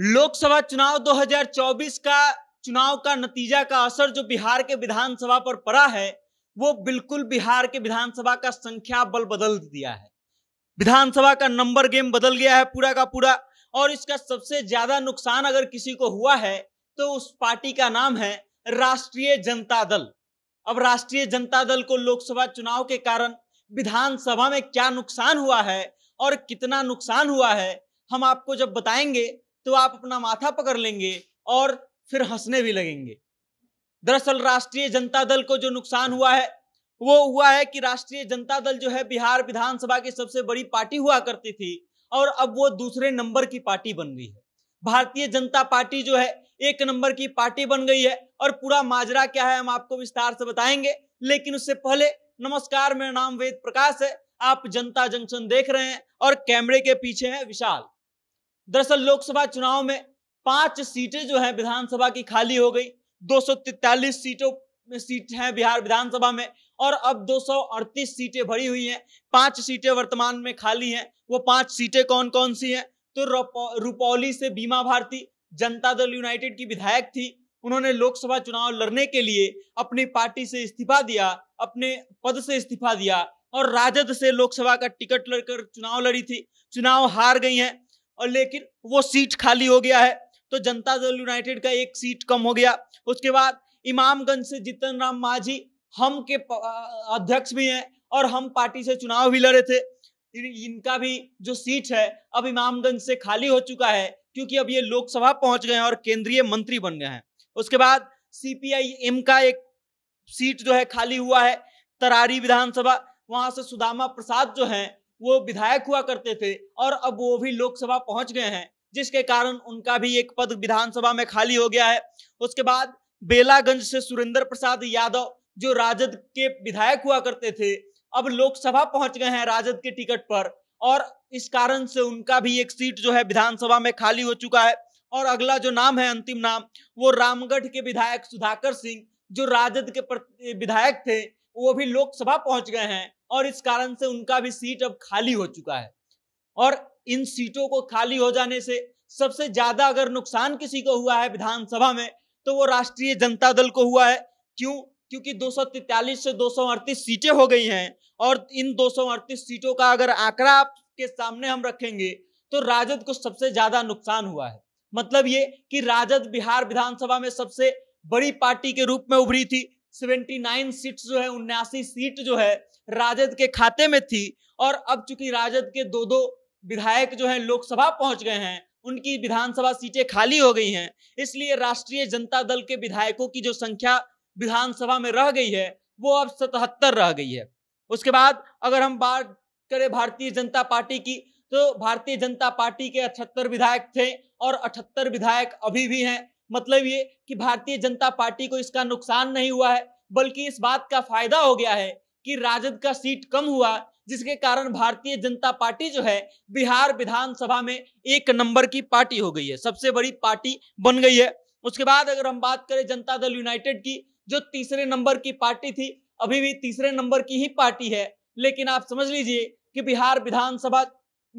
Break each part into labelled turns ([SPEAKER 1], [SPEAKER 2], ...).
[SPEAKER 1] लोकसभा चुनाव 2024 का चुनाव का नतीजा का असर जो बिहार के विधानसभा पर पड़ा है वो बिल्कुल बिहार के विधानसभा का संख्या बल बदल दिया है विधानसभा का नंबर गेम बदल गया है पूरा का पूरा और इसका सबसे ज्यादा नुकसान अगर किसी को हुआ है तो उस पार्टी का नाम है राष्ट्रीय जनता दल अब राष्ट्रीय जनता दल को लोकसभा चुनाव के कारण विधानसभा में क्या नुकसान हुआ है और कितना नुकसान हुआ है हम आपको जब बताएंगे तो आप अपना माथा पकड़ लेंगे और फिर हंसने भी लगेंगे दरअसल राष्ट्रीय जनता दल को जो नुकसान हुआ है वो हुआ है कि राष्ट्रीय जनता दल जो है बिहार विधानसभा की सबसे बड़ी पार्टी हुआ करती थी और अब वो दूसरे नंबर की पार्टी बन गई है भारतीय जनता पार्टी जो है एक नंबर की पार्टी बन गई है और पूरा माजरा क्या है हम आपको विस्तार से बताएंगे लेकिन उससे पहले नमस्कार मेरा नाम वेद प्रकाश है आप जनता जंक्शन देख रहे हैं और कैमरे के पीछे है विशाल दरअसल लोकसभा चुनाव में पांच सीटें जो है विधानसभा की खाली हो गई दो सीटों में सीट हैं बिहार विधानसभा में और अब 238 सीटें भरी हुई हैं पांच सीटें वर्तमान में खाली हैं वो पांच सीटें कौन कौन सी हैं तो रुपौली से बीमा भारती जनता दल यूनाइटेड की विधायक थी उन्होंने लोकसभा चुनाव लड़ने के लिए अपनी पार्टी से इस्तीफा दिया अपने पद से इस्तीफा दिया और राजद से लोकसभा का टिकट लड़कर चुनाव लड़ी थी चुनाव हार गई हैं और लेकिन वो सीट खाली हो गया है तो जनता दल यूनाइटेड का एक सीट कम हो गया उसके बाद इमामगंज से जीतन राम मांझी हम के अध्यक्ष भी हैं और हम पार्टी से चुनाव भी लड़े थे इनका भी जो सीट है अब इमामगंज से खाली हो चुका है क्योंकि अब ये लोकसभा पहुंच गए हैं और केंद्रीय मंत्री बन गए हैं उसके बाद सीपीआईएम का एक सीट जो है खाली हुआ है तरारी विधानसभा वहां से सुदामा प्रसाद जो हैं वो विधायक हुआ करते थे और अब वो भी लोकसभा पहुंच गए हैं जिसके कारण उनका भी एक पद विधानसभा में खाली हो गया है उसके बाद बेलागंज से सुरेंद्र प्रसाद यादव जो राजद के विधायक हुआ करते थे अब लोकसभा पहुंच गए हैं राजद के टिकट पर और इस कारण से उनका भी एक सीट जो है विधानसभा में खाली हो चुका है और अगला जो नाम है अंतिम नाम वो रामगढ़ के विधायक सुधाकर सिंह जो राजद के विधायक थे वो भी लोकसभा पहुंच गए हैं और इस कारण से उनका भी सीट अब खाली हो चुका है और इन सीटों को खाली हो जाने से सबसे ज्यादा अगर नुकसान किसी को हुआ है विधानसभा में तो वो राष्ट्रीय जनता दल को हुआ है क्यों क्योंकि दो से दो सीटें हो गई हैं और इन दो सीटों का अगर आंकड़ा आपके सामने हम रखेंगे तो राजद को सबसे ज्यादा नुकसान हुआ है मतलब ये कि राजद बिहार विधानसभा में सबसे बड़ी पार्टी के रूप में उभरी थी 79 सीट जो है उन्यासी सीट जो है राजद के खाते में थी और अब चूंकि राजद के दो दो विधायक जो है लोकसभा पहुंच गए हैं उनकी विधानसभा सीटें खाली हो गई हैं इसलिए राष्ट्रीय जनता दल के विधायकों की जो संख्या विधानसभा में रह गई है वो अब सतहत्तर रह गई है उसके बाद अगर हम बात करें भारतीय जनता पार्टी की तो भारतीय जनता पार्टी के अठहत्तर विधायक थे और अठहत्तर विधायक अभी भी हैं मतलब ये कि भारतीय जनता पार्टी को इसका नुकसान नहीं हुआ है बल्कि इस बात का फायदा हो गया है कि राजद का सीट कम हुआ जिसके कारण भारतीय जनता पार्टी जो है बिहार विधानसभा में एक नंबर की पार्टी हो गई है सबसे बड़ी पार्टी बन गई है उसके बाद अगर हम बात करें जनता दल यूनाइटेड की जो तीसरे नंबर की पार्टी थी अभी भी तीसरे नंबर की ही पार्टी है लेकिन आप समझ लीजिए कि बिहार विधानसभा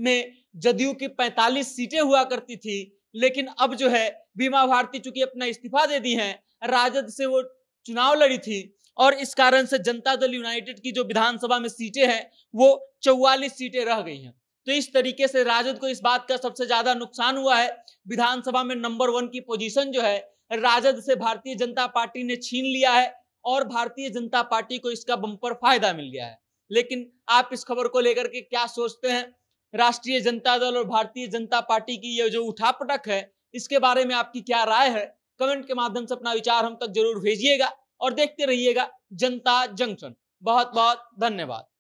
[SPEAKER 1] में जदयू की 45 सीटें हुआ करती थी लेकिन अब जो है बीमा भारती चूंकि अपना इस्तीफा दे दी है राजद से वो चुनाव लड़ी थी और इस कारण से जनता दल यूनाइटेड की जो विधानसभा में सीटें हैं वो चौवालीस सीटें रह गई हैं तो इस तरीके से राजद को इस बात का सबसे ज्यादा नुकसान हुआ है विधानसभा में नंबर वन की पोजीशन जो है राजद से भारतीय जनता पार्टी ने छीन लिया है और भारतीय जनता पार्टी को इसका बम्पर फायदा मिल गया है लेकिन आप इस खबर को लेकर के क्या सोचते हैं राष्ट्रीय जनता दल और भारतीय जनता पार्टी की ये जो उठापटक है इसके बारे में आपकी क्या राय है कमेंट के माध्यम से अपना विचार हम तक जरूर भेजिएगा और देखते रहिएगा जनता जंक्शन बहुत बहुत धन्यवाद